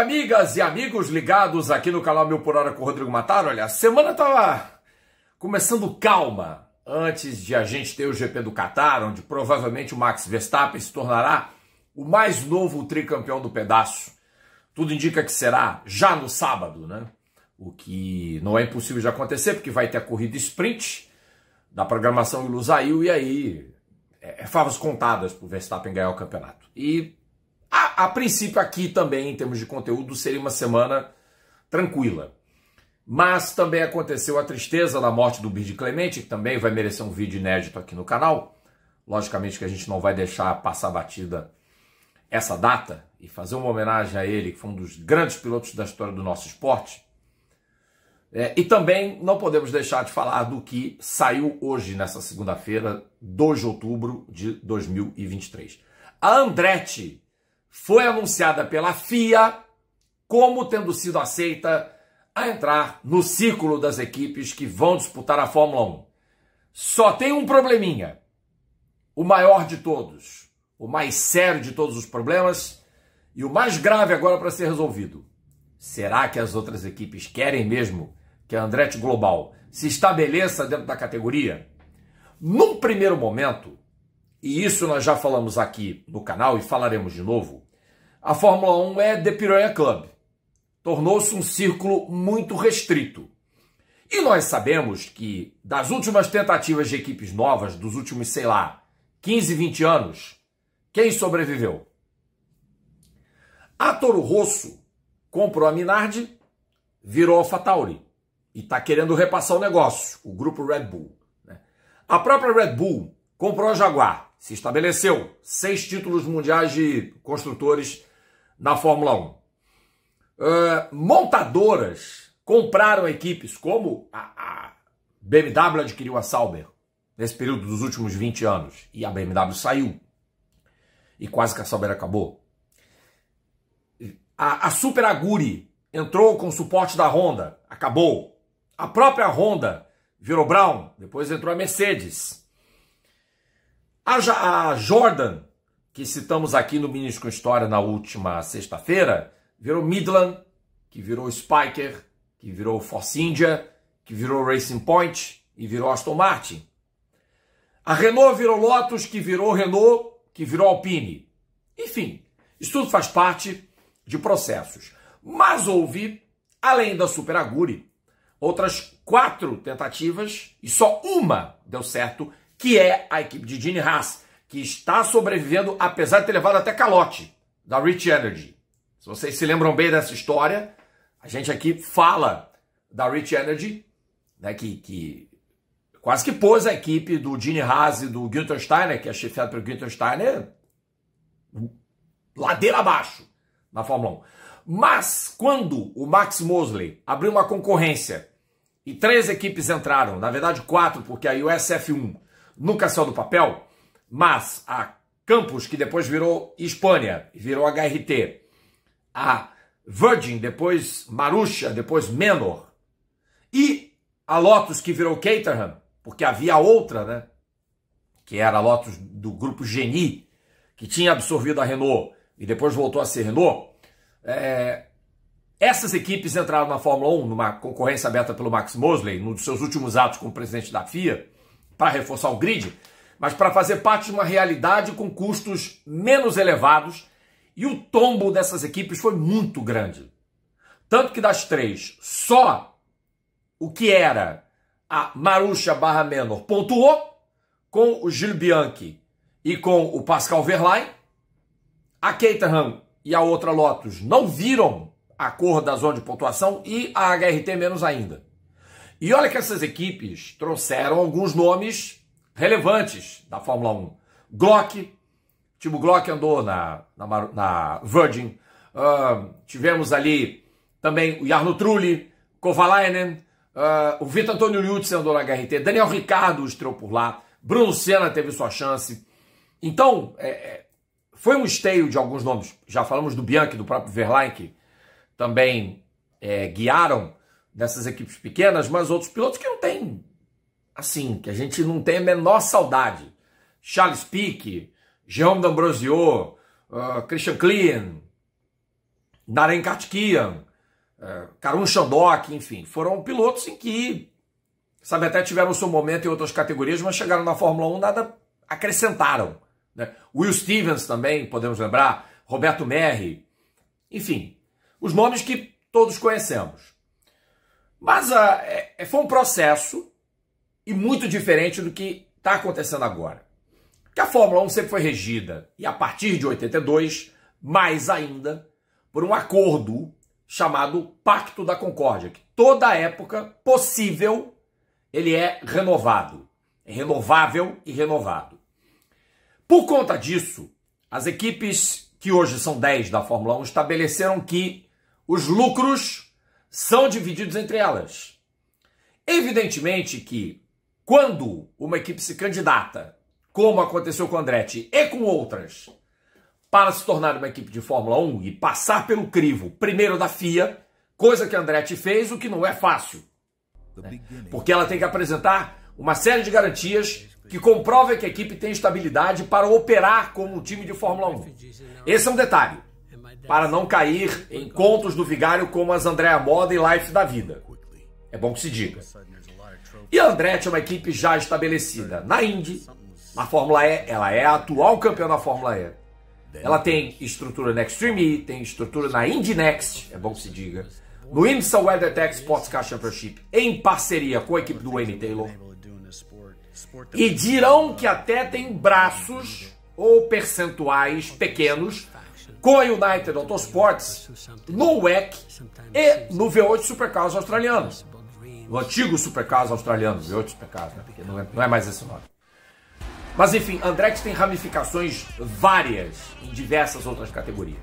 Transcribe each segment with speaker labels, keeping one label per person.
Speaker 1: amigas e amigos ligados aqui no canal Mil Por Hora com o Rodrigo Matar. Olha, a semana estava começando calma antes de a gente ter o GP do Catar, onde provavelmente o Max Verstappen se tornará o mais novo tricampeão do pedaço. Tudo indica que será já no sábado, né? O que não é impossível de acontecer, porque vai ter a corrida sprint da programação Ilusail e aí é, é favas contadas para o Verstappen ganhar o campeonato. E a, a princípio, aqui também, em termos de conteúdo, seria uma semana tranquila. Mas também aconteceu a tristeza da morte do Bid Clemente, que também vai merecer um vídeo inédito aqui no canal. Logicamente que a gente não vai deixar passar batida essa data e fazer uma homenagem a ele, que foi um dos grandes pilotos da história do nosso esporte. É, e também não podemos deixar de falar do que saiu hoje, nessa segunda-feira, 2 de outubro de 2023. A Andretti foi anunciada pela FIA como tendo sido aceita a entrar no ciclo das equipes que vão disputar a Fórmula 1. Só tem um probleminha, o maior de todos, o mais sério de todos os problemas e o mais grave agora para ser resolvido. Será que as outras equipes querem mesmo que a Andretti Global se estabeleça dentro da categoria? Num primeiro momento, e isso nós já falamos aqui no canal e falaremos de novo, a Fórmula 1 é The Piranha Club. Tornou-se um círculo muito restrito. E nós sabemos que das últimas tentativas de equipes novas, dos últimos, sei lá, 15, 20 anos, quem sobreviveu? A Toro Rosso comprou a Minardi, virou Tauri e está querendo repassar o negócio, o grupo Red Bull. Né? A própria Red Bull comprou a Jaguar, se estabeleceu. Seis títulos mundiais de construtores na Fórmula 1. Uh, montadoras compraram equipes como a, a BMW adquiriu a Sauber nesse período dos últimos 20 anos e a BMW saiu. E quase que a Sauber acabou. A, a Super Aguri entrou com o suporte da Honda, acabou. A própria Honda virou Brown, depois entrou a Mercedes. A, Jordan, que citamos aqui no Ministro com História na última sexta-feira, virou Midland, que virou Spiker, que virou Force India, que virou Racing Point e virou Aston Martin. A Renault virou Lotus, que virou Renault, que virou Alpine. Enfim, isso tudo faz parte de processos. Mas houve, além da Super Aguri, outras quatro tentativas e só uma deu certo que é a equipe de Gene Haas, que está sobrevivendo apesar de ter levado até calote da Rich Energy. Se vocês se lembram bem dessa história, a gente aqui fala da Rich Energy, né, que, que quase que pôs a equipe do Gene Haas e do Günther Steiner, que é chefiado pelo Günther Steiner, ladeira abaixo na Fórmula 1. Mas quando o Max Mosley abriu uma concorrência e três equipes entraram, na verdade quatro, porque a USF1 nunca saiu do papel, mas a Campus, que depois virou Espanha, virou HRT, a Virgin, depois Marusha, depois Menor, e a Lotus, que virou Caterham, porque havia outra, né? Que era a Lotus do grupo Geni, que tinha absorvido a Renault e depois voltou a ser Renault. É... Essas equipes entraram na Fórmula 1 numa concorrência aberta pelo Max Mosley, num dos seus últimos atos como presidente da FIA para reforçar o grid, mas para fazer parte de uma realidade com custos menos elevados. E o tombo dessas equipes foi muito grande. Tanto que das três, só o que era a Marusha Barra Menor pontuou com o Gil Bianchi e com o Pascal Verlaine. A Caterham e a outra Lotus não viram a cor da zona de pontuação e a HRT menos ainda. E olha que essas equipes trouxeram alguns nomes relevantes da Fórmula 1. Glock, tipo Glock andou na, na, na Virgin. Uh, tivemos ali também o Jarno Trulli, Kovalainen, uh, o Vitor Antônio Lutz andou na HRT, Daniel Ricardo estreou por lá, Bruno Senna teve sua chance. Então, é, é, foi um esteio de alguns nomes. Já falamos do Bianchi, do próprio Verlaine, que também é, guiaram dessas equipes pequenas, mas outros pilotos que não tem, assim, que a gente não tem a menor saudade. Charles Pique, Jean D'Ambrosio, uh, Christian Klein, Naren Kartkian, uh, Karun Shandok, enfim, foram pilotos em que, sabe, até tiveram seu momento em outras categorias, mas chegaram na Fórmula 1, nada acrescentaram. Né? Will Stevens também, podemos lembrar, Roberto Merri, enfim, os nomes que todos conhecemos. Mas a, ah, é, é, foi um processo e muito diferente do que está acontecendo agora. Que a Fórmula 1 sempre foi regida, e a partir de 82, mais ainda, por um acordo chamado Pacto da Concórdia, que toda época possível ele é renovado, é renovável e renovado. Por conta disso, as equipes que hoje são 10 da Fórmula 1 estabeleceram que os lucros são divididos entre elas. Evidentemente que quando uma equipe se candidata, como aconteceu com Andretti e com outras, para se tornar uma equipe de Fórmula 1 e passar pelo crivo primeiro da FIA, coisa que Andretti fez, o que não é fácil. Né? Porque ela tem que apresentar uma série de garantias que comprovem que a equipe tem estabilidade para operar como um time de Fórmula 1. Né? Esse é um detalhe para não cair em contos do vigário como as Andréa Moda e Life da Vida. É bom que se diga. E a Andretti é uma equipe já estabelecida na Indy, na Fórmula E, ela é a atual campeã da Fórmula E. Ela tem estrutura na Extreme E, tem estrutura na Indy Next, é bom que se diga, no IMSA WeatherTech Sports Car Championship, em parceria com a equipe do Wayne Taylor. E dirão que até tem braços ou percentuais pequenos com a United Autosports, no WEC e no V8 Supercars australiano. No antigo Supercars australiano, V8 Supercars, né? porque não é, não é mais esse nome. Mas enfim, Andretti tem ramificações várias em diversas outras categorias.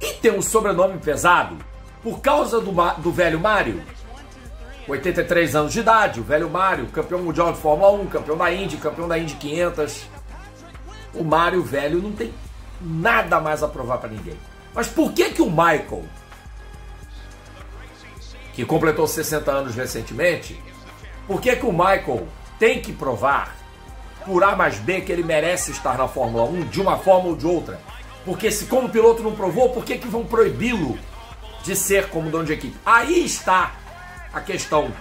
Speaker 1: E tem um sobrenome pesado por causa do, do velho Mário. 83 anos de idade, o velho Mário, campeão mundial de Fórmula 1, campeão da Indy, campeão da Indy 500. O Mário velho não tem nada mais a provar para ninguém. Mas por que que o Michael, que completou 60 anos recentemente, por que que o Michael tem que provar por A mais B que ele merece estar na Fórmula 1 de uma forma ou de outra? Porque se como piloto não provou, por que que vão proibi-lo de ser como dono de equipe? Aí está a questão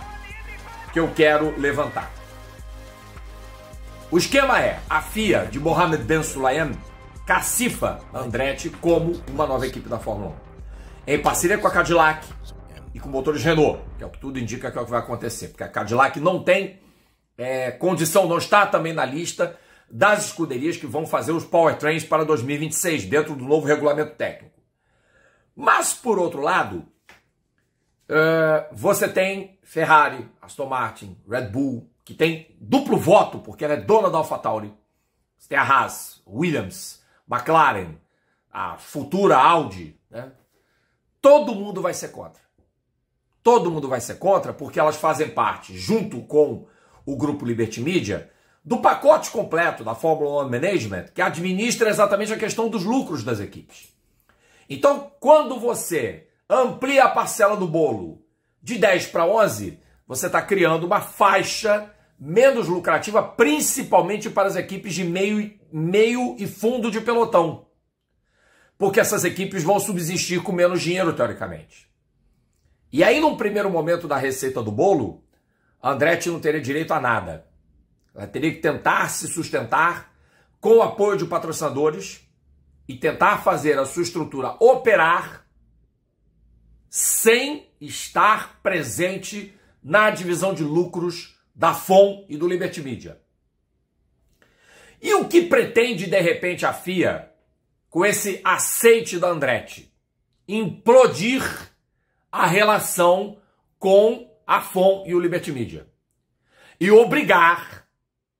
Speaker 1: que eu quero levantar. O esquema é, a FIA de Mohamed Ben Sulayem cacifa Andretti como uma nova equipe da Fórmula 1. Em parceria com a Cadillac e com motores Renault, que é o que tudo indica que é o que vai acontecer, porque a Cadillac não tem é, condição, não está também na lista das escuderias que vão fazer os powertrains para 2026, dentro do novo regulamento técnico. Mas, por outro lado, é, você tem Ferrari, Aston Martin, Red Bull, que tem duplo voto, porque ela é dona da AlphaTauri. Você tem a Haas, Williams, McLaren, a futura Audi, né? Todo mundo vai ser contra. Todo mundo vai ser contra porque elas fazem parte, junto com o grupo Liberty Media, do pacote completo da Fórmula 1 Management, que administra exatamente a questão dos lucros das equipes. Então, quando você amplia a parcela do bolo de 10 para 11, você está criando uma faixa menos lucrativa, principalmente para as equipes de meio, meio e fundo de pelotão. Porque essas equipes vão subsistir com menos dinheiro, teoricamente. E aí, num primeiro momento da receita do bolo, Andretti não teria direito a nada. Ela teria que tentar se sustentar com o apoio de patrocinadores e tentar fazer a sua estrutura operar sem estar presente na divisão de lucros da FOM e do Liberty Media. E o que pretende, de repente, a FIA com esse aceite da Andretti? Implodir a relação com a FOM e o Liberty Media. E obrigar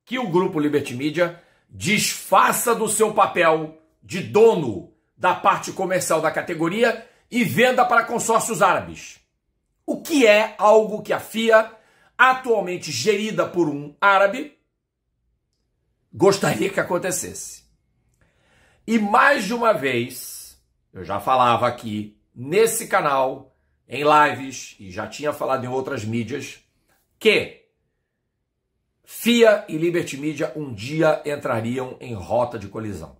Speaker 1: que o grupo Liberty Media desfaça do seu papel de dono da parte comercial da categoria e venda para consórcios árabes. O que é algo que a FIA atualmente gerida por um árabe, gostaria que acontecesse. E mais de uma vez, eu já falava aqui nesse canal, em lives, e já tinha falado em outras mídias, que FIA e Liberty Media um dia entrariam em rota de colisão.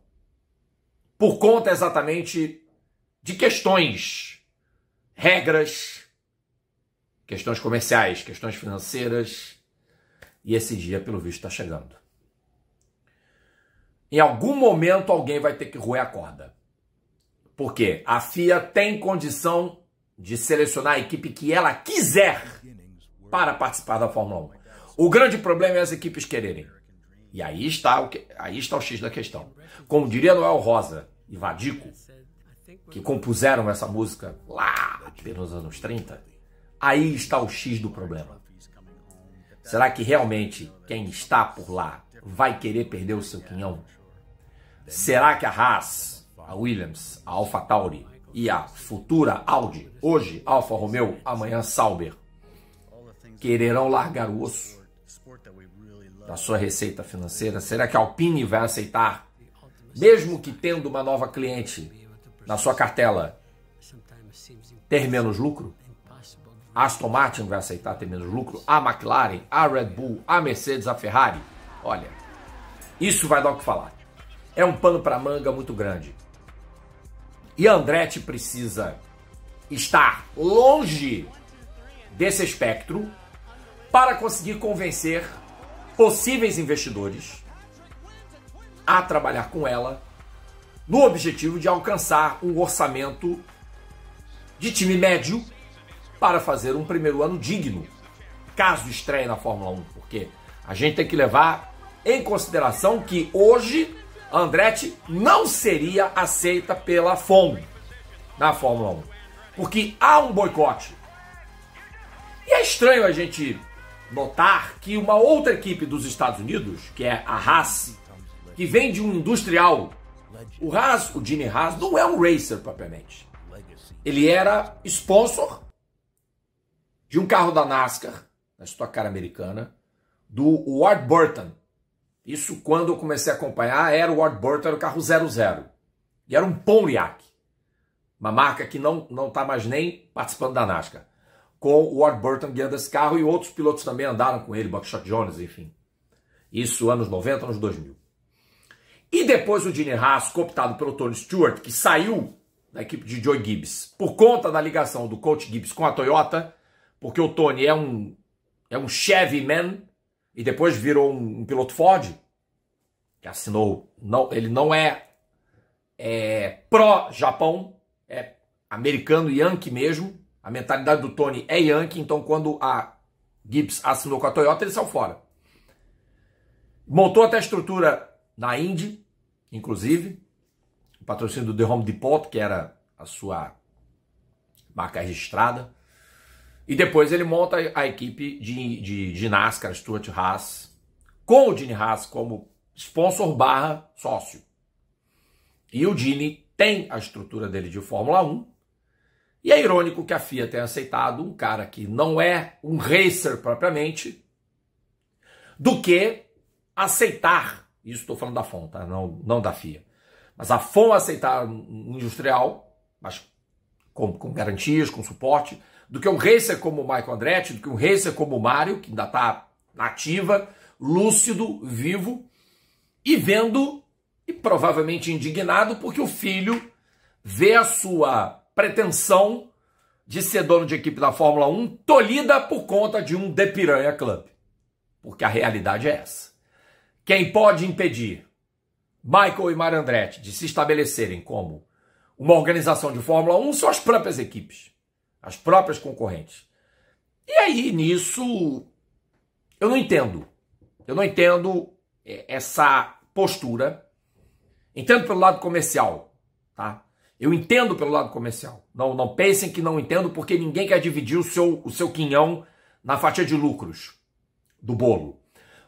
Speaker 1: Por conta exatamente de questões, regras, questões comerciais, questões financeiras. E esse dia, pelo visto, está chegando. Em algum momento, alguém vai ter que roer a corda. Porque a FIA tem condição de selecionar a equipe que ela quiser para participar da Fórmula 1. O grande problema é as equipes quererem. E aí está o, que, aí está o X da questão. Como diria Noel Rosa e Vadico, que compuseram essa música lá pelos anos 30, Aí está o X do problema. Será que realmente quem está por lá vai querer perder o seu quinhão? Será que a Haas, a Williams, a Alfa Tauri e a futura Audi, hoje Alfa Romeo, amanhã Sauber, quererão largar o osso da sua receita financeira? Será que a Alpine vai aceitar, mesmo que tendo uma nova cliente na sua cartela, ter menos lucro? A Aston Martin vai aceitar ter menos lucro, a McLaren, a Red Bull, a Mercedes, a Ferrari. Olha, isso vai dar o que falar. É um pano para manga muito grande. E Andretti precisa estar longe desse espectro para conseguir convencer possíveis investidores a trabalhar com ela no objetivo de alcançar um orçamento de time médio para fazer um primeiro ano digno, caso estreie na Fórmula 1, porque a gente tem que levar em consideração que hoje Andretti não seria aceita pela FOM na Fórmula 1, porque há um boicote. E é estranho a gente notar que uma outra equipe dos Estados Unidos, que é a Haas, que vem de um industrial, o Haas, o Gene Haas, não é um racer propriamente. Ele era sponsor de um carro da NASCAR, na Stock Car americana, do Ward Burton. Isso quando eu comecei a acompanhar, era o Ward Burton, era o carro 00. E era um Pontiac, uma marca que não não está mais nem participando da NASCAR. Com o Ward Burton guiando esse carro e outros pilotos também andaram com ele, Buckshot Jones, enfim. Isso anos 90, anos 2000. E depois o Gene Haas, cooptado pelo Tony Stewart, que saiu da equipe de Joe Gibbs por conta da ligação do coach Gibbs com a Toyota, porque o Tony é um é um Chevy Man e depois virou um, um piloto Ford, que assinou, não, ele não é, é pró-Japão, é americano Yankee mesmo. A mentalidade do Tony é Yankee, então quando a Gibbs assinou com a Toyota, ele saiu fora. Montou até a estrutura na Indy, inclusive, o patrocínio do The Home Depot, que era a sua marca registrada. E depois ele monta a equipe de, de, de NASCAR, Stuart Haas, com o Gene Haas como sponsor barra sócio. E o Gene tem a estrutura dele de Fórmula 1. E é irônico que a FIA tenha aceitado um cara que não é um racer propriamente, do que aceitar, isso estou falando da FON, tá? não, não da FIA, mas a FON aceitar um industrial, mas com, com garantias, com suporte, do que um racer como o Michael Andretti, do que um racer como o Mário, que ainda está nativa, lúcido, vivo, e vendo, e provavelmente indignado, porque o filho vê a sua pretensão de ser dono de equipe da Fórmula 1 tolhida por conta de um The Piranha Club. Porque a realidade é essa. Quem pode impedir Michael e Mario Andretti de se estabelecerem como uma organização de Fórmula 1 são as próprias equipes as próprias concorrentes. E aí nisso eu não entendo. Eu não entendo é, essa postura. Entendo pelo lado comercial, tá? Eu entendo pelo lado comercial. Não, não pensem que não entendo, porque ninguém quer dividir o seu, o seu quinhão na fatia de lucros do bolo.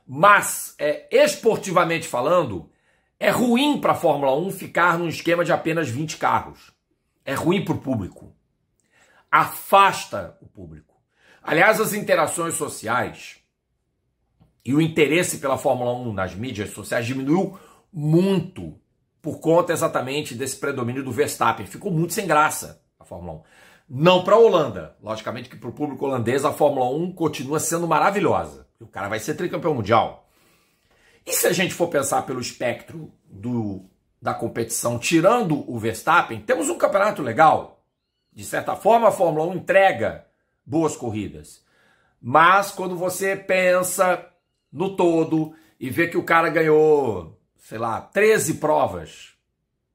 Speaker 1: Mas, é, esportivamente falando, é ruim para a Fórmula 1 ficar num esquema de apenas 20 carros. É ruim para o público afasta o público. Aliás, as interações sociais e o interesse pela Fórmula 1 nas mídias sociais diminuiu muito por conta exatamente desse predomínio do Verstappen. Ficou muito sem graça a Fórmula 1. Não para a Holanda. Logicamente que para o público holandês a Fórmula 1 continua sendo maravilhosa. O cara vai ser tricampeão mundial. E se a gente for pensar pelo espectro do, da competição, tirando o Verstappen, temos um campeonato legal. De certa forma, a Fórmula 1 entrega boas corridas. Mas quando você pensa no todo e vê que o cara ganhou, sei lá, 13 provas,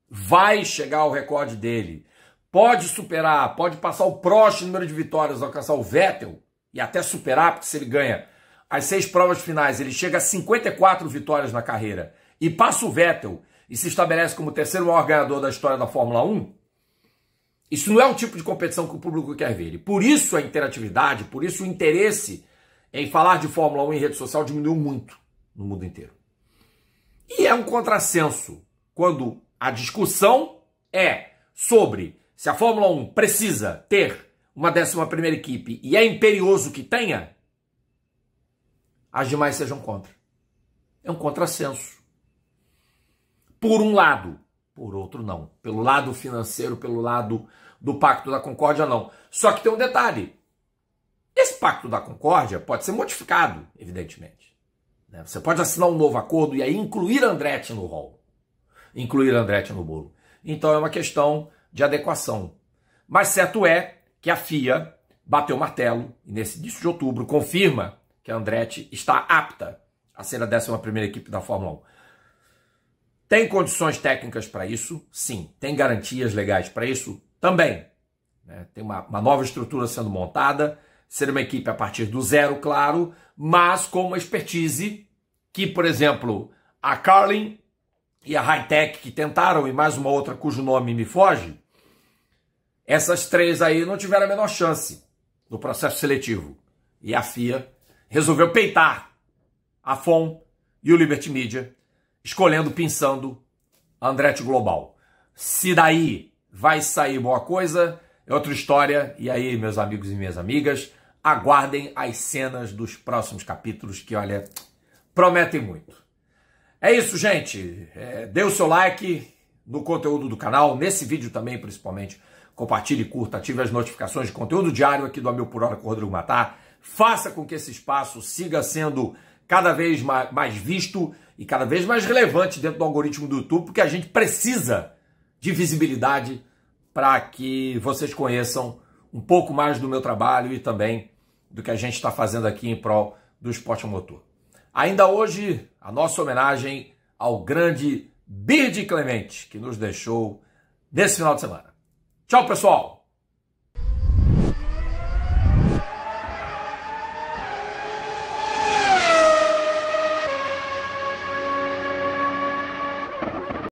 Speaker 1: vai chegar ao recorde dele. Pode superar, pode passar o próximo número de vitórias, alcançar o Vettel e até superar, porque se ele ganha as seis provas finais, ele chega a 54 vitórias na carreira e passa o Vettel e se estabelece como o terceiro maior ganhador da história da Fórmula 1. Isso não é o tipo de competição que o público quer ver. E por isso a interatividade, por isso o interesse em falar de Fórmula 1 em rede social diminuiu muito no mundo inteiro. E é um contrassenso quando a discussão é sobre se a Fórmula 1 precisa ter uma 11 equipe e é imperioso que tenha, as demais sejam contra. É um contrassenso. Por um lado, por outro não. Pelo lado financeiro, pelo lado do Pacto da Concórdia, não. Só que tem um detalhe: esse Pacto da Concórdia pode ser modificado, evidentemente. Né? Você pode assinar um novo acordo e aí incluir Andretti no rol, incluir Andretti no bolo. Então é uma questão de adequação. Mas certo é que a FIA bateu o martelo e nesse início de outubro confirma que a Andretti está apta a ser a 11 equipe da Fórmula 1. Tem condições técnicas para isso? Sim. Tem garantias legais para isso? Também. Né? Tem uma, uma nova estrutura sendo montada, ser uma equipe a partir do zero, claro, mas com uma expertise que, por exemplo, a Carlin e a Hightech que tentaram, e mais uma outra cujo nome me foge, essas três aí não tiveram a menor chance no processo seletivo. E a FIA resolveu peitar a FOM e o Liberty Media escolhendo, pensando Andretti Global. Se daí vai sair boa coisa, é outra história. E aí, meus amigos e minhas amigas, aguardem as cenas dos próximos capítulos que, olha, prometem muito. É isso, gente. É, dê o seu like no conteúdo do canal, nesse vídeo também, principalmente. Compartilhe, curta, ative as notificações de conteúdo diário aqui do A Mil Por Hora com o Rodrigo Matar. Faça com que esse espaço siga sendo cada vez mais visto e cada vez mais relevante dentro do algoritmo do YouTube, porque a gente precisa de visibilidade para que vocês conheçam um pouco mais do meu trabalho e também do que a gente está fazendo aqui em prol do esporte motor. Ainda hoje, a nossa homenagem ao grande Bird Clemente, que nos deixou nesse final de semana. Tchau, pessoal!